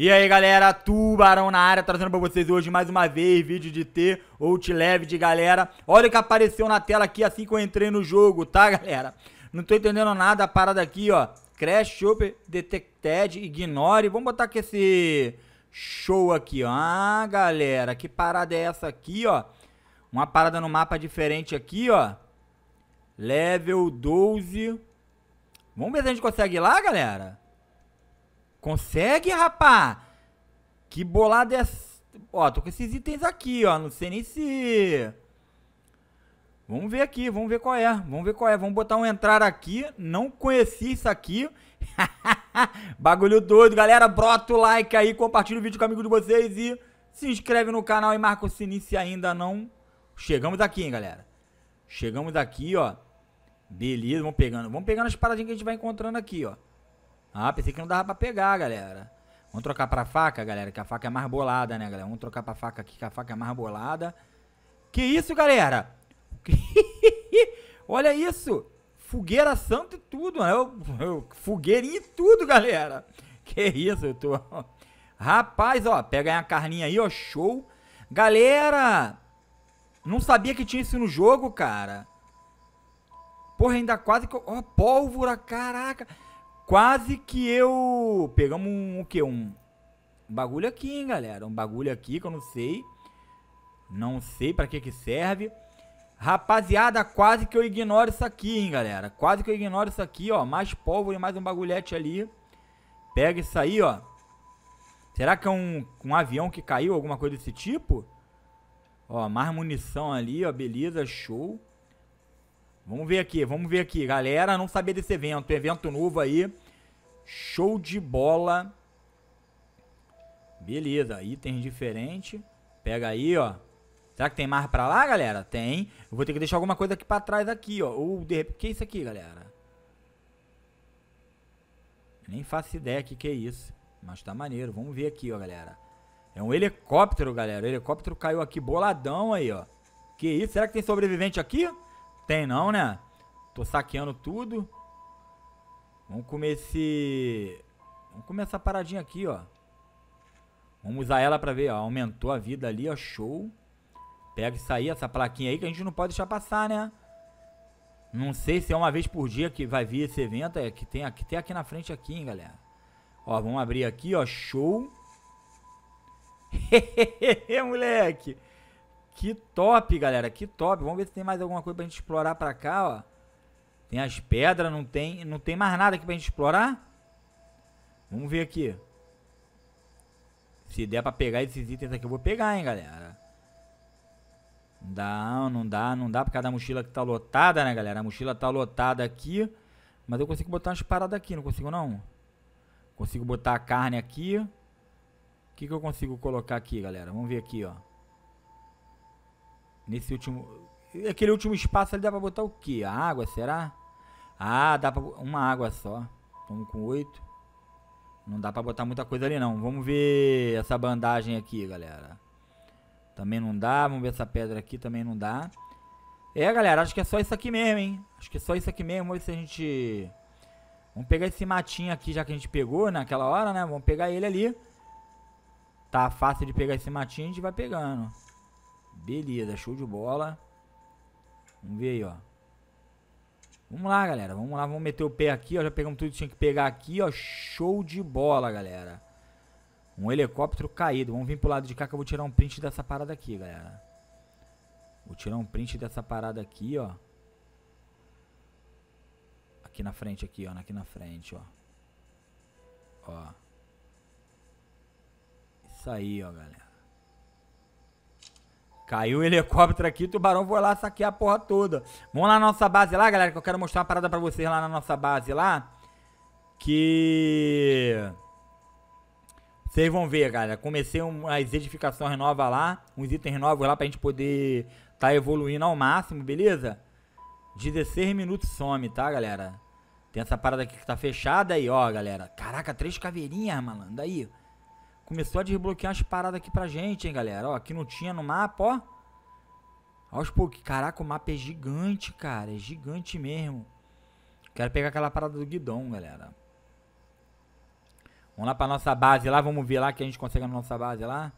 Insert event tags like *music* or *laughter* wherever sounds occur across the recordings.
E aí galera, Tubarão na área, trazendo pra vocês hoje mais uma vez vídeo de T ou te leve de galera. Olha o que apareceu na tela aqui assim que eu entrei no jogo, tá galera? Não tô entendendo nada, a parada aqui ó, Crash, Chopper, Detected, Ignore, vamos botar aqui esse show aqui ó. Ah galera, que parada é essa aqui ó? Uma parada no mapa diferente aqui ó, level 12. Vamos ver se a gente consegue ir lá galera? Consegue, rapá? Que bolada é essa? Ó, tô com esses itens aqui, ó, não sei nem se... Vamos ver aqui, vamos ver qual é, vamos ver qual é. Vamos botar um entrar aqui, não conheci isso aqui. *laughs* Bagulho doido, galera, brota o like aí, compartilha o vídeo com o amigo de vocês e se inscreve no canal e marca o sininho se ainda não. Chegamos aqui, hein, galera. Chegamos aqui, ó. Beleza, vamos pegando, vamos pegando as paradinhas que a gente vai encontrando aqui, ó. Ah, pensei que não dava pra pegar, galera. Vamos trocar pra faca, galera, que a faca é mais bolada, né, galera? Vamos trocar pra faca aqui, que a faca é mais bolada. Que isso, galera? *laughs* Olha isso! Fogueira santa e tudo, né? fogueirinha e tudo, galera! Que isso, eu tô... Rapaz, ó, pega aí a carninha aí, ó, show! Galera! Não sabia que tinha isso no jogo, cara! Porra, ainda quase que... Ó, pólvora, caraca! Quase que eu. Pegamos um, o quê? Um bagulho aqui, hein, galera? Um bagulho aqui que eu não sei. Não sei para que que serve. Rapaziada, quase que eu ignoro isso aqui, hein, galera? Quase que eu ignoro isso aqui, ó. Mais pólvora e mais um bagulhete ali. Pega isso aí, ó. Será que é um, um avião que caiu, alguma coisa desse tipo? Ó, mais munição ali, ó. Beleza, show. Vamos ver aqui, vamos ver aqui. Galera, não sabia desse evento. Evento novo aí. Show de bola. Beleza, itens diferentes. Pega aí, ó. Será que tem mais pra lá, galera? Tem. Eu vou ter que deixar alguma coisa aqui pra trás aqui, ó. Ou de repente... O que é isso aqui, galera? Nem faço ideia o que é isso. Mas tá maneiro. Vamos ver aqui, ó, galera. É um helicóptero, galera. O helicóptero caiu aqui boladão aí, ó. Que isso? Será que tem sobrevivente aqui? Tem não, né? Tô saqueando tudo. Vamos comer esse... Vamos comer essa paradinha aqui, ó. Vamos usar ela pra ver, ó. Aumentou a vida ali, ó. Show. Pega isso aí, essa plaquinha aí, que a gente não pode deixar passar, né? Não sei se é uma vez por dia que vai vir esse evento. É que tem aqui, tem aqui na frente aqui, hein, galera. Ó, vamos abrir aqui, ó. Show. *laughs* Hehehe, moleque. Que top, galera. Que top. Vamos ver se tem mais alguma coisa pra gente explorar pra cá, ó. Tem as pedras, não tem, não tem mais nada aqui pra gente explorar? Vamos ver aqui. Se der pra pegar esses itens aqui, eu vou pegar, hein, galera. Não dá, não dá, não dá por causa da mochila que tá lotada, né, galera? A mochila tá lotada aqui. Mas eu consigo botar umas paradas aqui, não consigo não? Consigo botar a carne aqui. O que, que eu consigo colocar aqui, galera? Vamos ver aqui, ó. Nesse último. Aquele último espaço ali dá pra botar o quê? A água, será? Ah, dá pra. Uma água só. Vamos com oito. Não dá pra botar muita coisa ali não. Vamos ver essa bandagem aqui, galera. Também não dá. Vamos ver essa pedra aqui, também não dá. É, galera, acho que é só isso aqui mesmo, hein? Acho que é só isso aqui mesmo. Vamos ver se a gente... Vamos pegar esse matinho aqui, já que a gente pegou naquela hora, né? Vamos pegar ele ali. Tá fácil de pegar esse matinho, a gente vai pegando. Beleza, show de bola. Vamos ver aí, ó. Vamos lá, galera. Vamos lá, vamos meter o pé aqui, ó. Já pegamos tudo que tinha que pegar aqui, ó. Show de bola, galera. Um helicóptero caído. Vamos vir pro lado de cá que eu vou tirar um print dessa parada aqui, galera. Vou tirar um print dessa parada aqui, ó. Aqui na frente, aqui, ó. Aqui na frente, ó. Ó. Isso aí, ó, galera. Caiu o helicóptero aqui, o tubarão foi lá saquear a porra toda. Vamos lá na nossa base lá, galera, que eu quero mostrar uma parada pra vocês lá na nossa base lá. Que... Vocês vão ver, galera. Comecei umas edificações novas lá, uns itens novos lá pra gente poder tá evoluindo ao máximo, beleza? 16 minutos some, tá, galera? Tem essa parada aqui que tá fechada aí, ó, galera. Caraca, três caveirinhas, malandro, aí. Começou a desbloquear as paradas aqui pra gente, hein, galera. Ó, aqui não tinha no mapa, ó. Aos poucos. Caraca, o mapa é gigante, cara. É gigante mesmo. Quero pegar aquela parada do guidão, galera. Vamos lá pra nossa base lá. Vamos ver lá que a gente consegue na nossa base lá.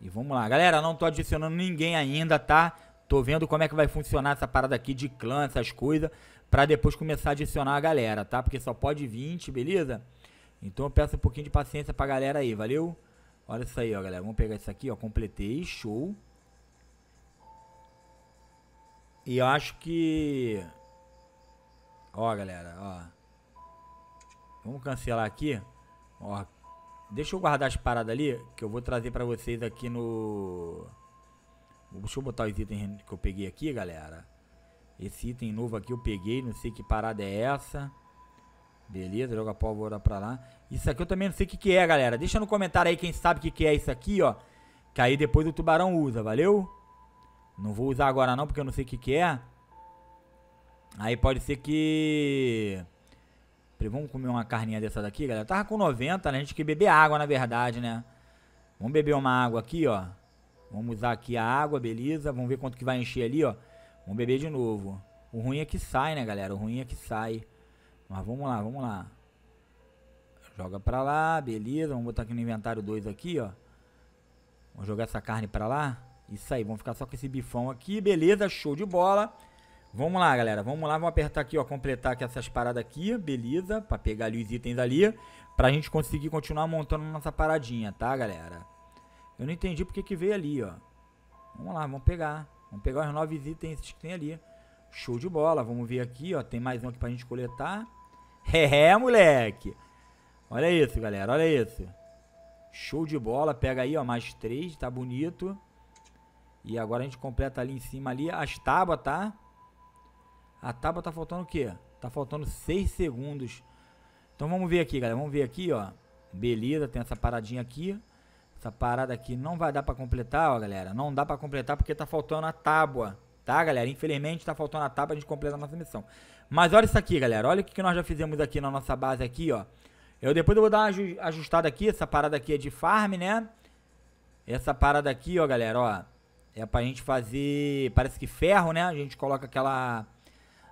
E vamos lá. Galera, não tô adicionando ninguém ainda, tá? Tô vendo como é que vai funcionar essa parada aqui de clã, essas coisas, pra depois começar a adicionar a galera, tá? Porque só pode 20, beleza? Então eu peço um pouquinho de paciência pra galera aí, valeu? Olha isso aí, ó, galera. Vamos pegar isso aqui, ó. Completei, show. E eu acho que... Ó, galera, ó. Vamos cancelar aqui. Ó. Deixa eu guardar as paradas ali, que eu vou trazer pra vocês aqui no... Deixa eu botar os itens que eu peguei aqui, galera. Esse item novo aqui eu peguei, não sei que parada é essa. Beleza, joga pólvora pra lá. Isso aqui eu também não sei o que, que é, galera. Deixa no comentário aí quem sabe o que, que é isso aqui, ó. Que aí depois o tubarão usa, valeu? Não vou usar agora não, porque eu não sei o que, que é. Aí pode ser que... vamos comer uma carninha dessa daqui, galera. tava com 90, né? A gente quer beber água, na verdade, né? Vamos beber uma água aqui, ó. Vamos usar aqui a água, beleza. Vamos ver quanto que vai encher ali, ó. Vamos beber de novo. O ruim é que sai, né, galera? O ruim é que sai. Mas vamos lá, vamos lá. Joga pra lá, beleza. Vamos botar aqui no inventário 2 aqui, ó. Vamos jogar essa carne pra lá. Isso aí, vamos ficar só com esse bifão aqui. Beleza, show de bola. Vamos lá, galera. Vamos lá, vamos apertar aqui, ó. Completar aqui essas paradas aqui, beleza. Pra pegar ali os itens ali. Pra gente conseguir continuar montando nossa paradinha, tá, galera? Eu não entendi porque que veio ali, ó. Vamos lá, vamos pegar. Vamos pegar os nove itens que tem ali. Show de bola. Vamos ver aqui, ó. Tem mais um aqui pra gente coletar. *laughs* É, moleque. Olha isso, galera. Olha isso. Show de bola. Pega aí, ó. Mais três. Tá bonito. E agora a gente completa ali em cima ali as tábuas, tá? A tábua tá faltando o quê? Tá faltando seis segundos. Então vamos ver aqui, galera. Vamos ver aqui, ó. Beleza, tem essa paradinha aqui. Essa parada aqui não vai dar pra completar, ó, galera. Não dá pra completar porque tá faltando a tábua. Tá, galera? Infelizmente tá faltando a tábua, a gente completa a nossa missão. Mas olha isso aqui, galera. Olha o que nós já fizemos aqui na nossa base aqui, ó. Eu depois eu vou dar uma ajustada aqui. Essa parada aqui é de farm, né? Essa parada aqui, ó, galera, ó. É pra gente fazer... Parece que ferro, né? A gente coloca aquela...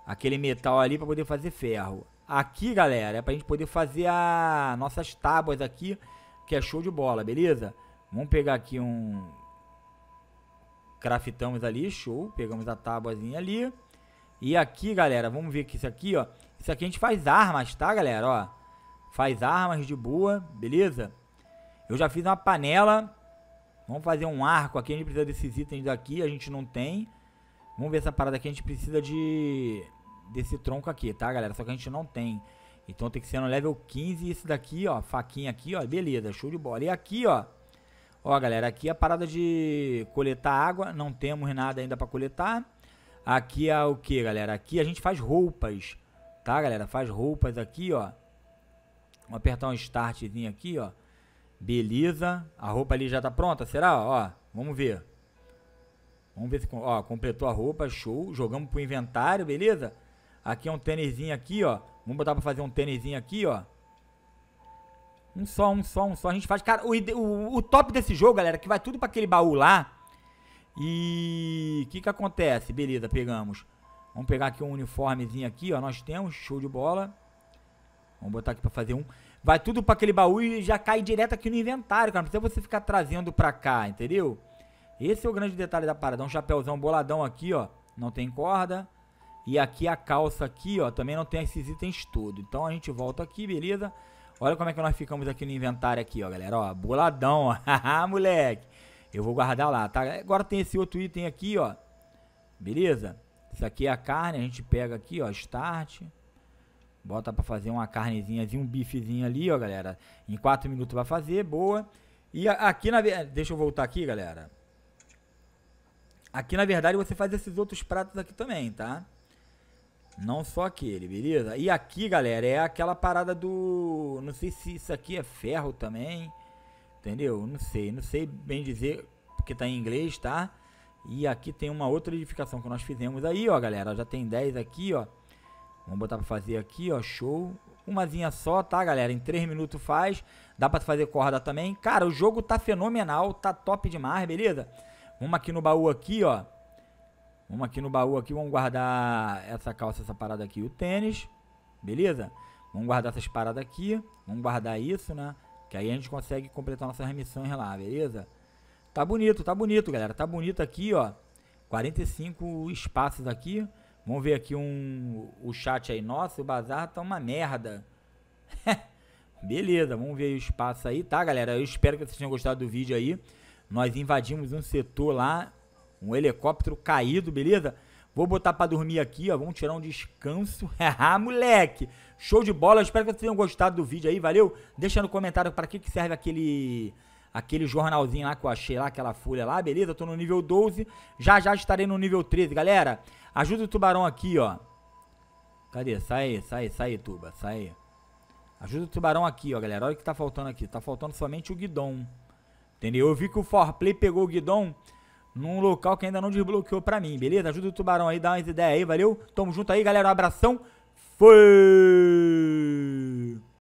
Aquele metal ali pra poder fazer ferro. Aqui, galera, é pra gente poder fazer a... Nossas tábuas aqui. Que é show de bola, beleza? Vamos pegar aqui um craftamos ali, show. Pegamos a tábuazinha ali. E aqui, galera, vamos ver que isso aqui, ó. Isso aqui a gente faz armas, tá, galera? Ó, faz armas de boa, beleza? Eu já fiz uma panela. Vamos fazer um arco aqui. A gente precisa desses itens daqui, a gente não tem. Vamos ver essa parada aqui. A gente precisa de desse tronco aqui, tá, galera? Só que a gente não tem. Então tem que ser no level 15. E esse daqui, ó, faquinha aqui, ó, beleza, show de bola. E aqui, ó, Ó, galera, aqui é a parada de coletar água, não temos nada ainda para coletar. Aqui é o que, galera? Aqui a gente faz roupas, tá, galera? Faz roupas aqui, ó. Vou apertar um startzinho aqui, ó. Beleza. A roupa ali já tá pronta, será? Ó, vamos ver. Vamos ver se, ó, completou a roupa, show. Jogamos pro inventário, beleza? Aqui é um tênisinho aqui, ó. Vamos botar pra fazer um tênisinho aqui, ó. Um só, um só, um só. A gente faz. Cara, o, o, o top desse jogo, galera, que vai tudo para aquele baú lá. E. O que que acontece? Beleza, pegamos. Vamos pegar aqui um uniformezinho aqui, ó. Nós temos. Show de bola. Vamos botar aqui para fazer um. Vai tudo para aquele baú e já cai direto aqui no inventário, cara. Não precisa você ficar trazendo para cá, entendeu? Esse é o grande detalhe da parada. Um chapéuzão boladão aqui, ó. Não tem corda. E aqui a calça aqui, ó. Também não tem esses itens todos. Então a gente volta aqui, beleza? Beleza. Olha como é que nós ficamos aqui no inventário aqui, ó, galera. Ó, boladão, ó. *laughs* moleque. Eu vou guardar lá, tá? Agora tem esse outro item aqui, ó. Beleza? Isso aqui é a carne. A gente pega aqui, ó, start. Bota pra fazer uma carnezinha, um bifezinho ali, ó, galera. Em 4 minutos vai fazer, boa. E aqui na... Deixa eu voltar aqui, galera. Aqui, na verdade, você faz esses outros pratos aqui também, tá? Não só aquele, beleza? E aqui, galera, é aquela parada do. Não sei se isso aqui é ferro também. Entendeu? Não sei, não sei bem dizer porque tá em inglês, tá? E aqui tem uma outra edificação que nós fizemos aí, ó, galera. Já tem 10 aqui, ó. Vamos botar pra fazer aqui, ó. Show. Umazinha só, tá, galera? Em 3 minutos faz. Dá pra fazer corda também. Cara, o jogo tá fenomenal. Tá top demais, beleza? Vamos aqui no baú aqui, ó. Vamos aqui no baú aqui, vamos guardar essa calça, essa parada aqui, o tênis, beleza? Vamos guardar essas paradas aqui, vamos guardar isso, né? Que aí a gente consegue completar nossa remissão lá, beleza? Tá bonito, tá bonito, galera. Tá bonito aqui, ó. 45 espaços aqui. Vamos ver aqui um o chat aí. Nossa, o bazar tá uma merda. *laughs* beleza, vamos ver o espaço aí, tá, galera? Eu espero que vocês tenham gostado do vídeo aí. Nós invadimos um setor lá um helicóptero caído, beleza? Vou botar para dormir aqui, ó. Vamos tirar um descanso. Haha, *laughs* moleque! Show de bola. espero que vocês tenham gostado do vídeo aí, valeu? Deixa no comentário para que, que serve aquele aquele jornalzinho lá que eu achei lá, aquela folha lá, beleza? tô no nível 12. Já já estarei no nível 13, galera. Ajuda o tubarão aqui, ó. Cadê? Sai, sai, sai, tuba, sai. Ajuda o tubarão aqui, ó, galera. Olha o que tá faltando aqui. Tá faltando somente o guidão. Entendeu? Eu vi que o Forplay pegou o guidão num local que ainda não desbloqueou pra mim, beleza? Ajuda o tubarão aí, dá umas ideias aí, valeu? Tamo junto aí, galera. Um abração. Fui!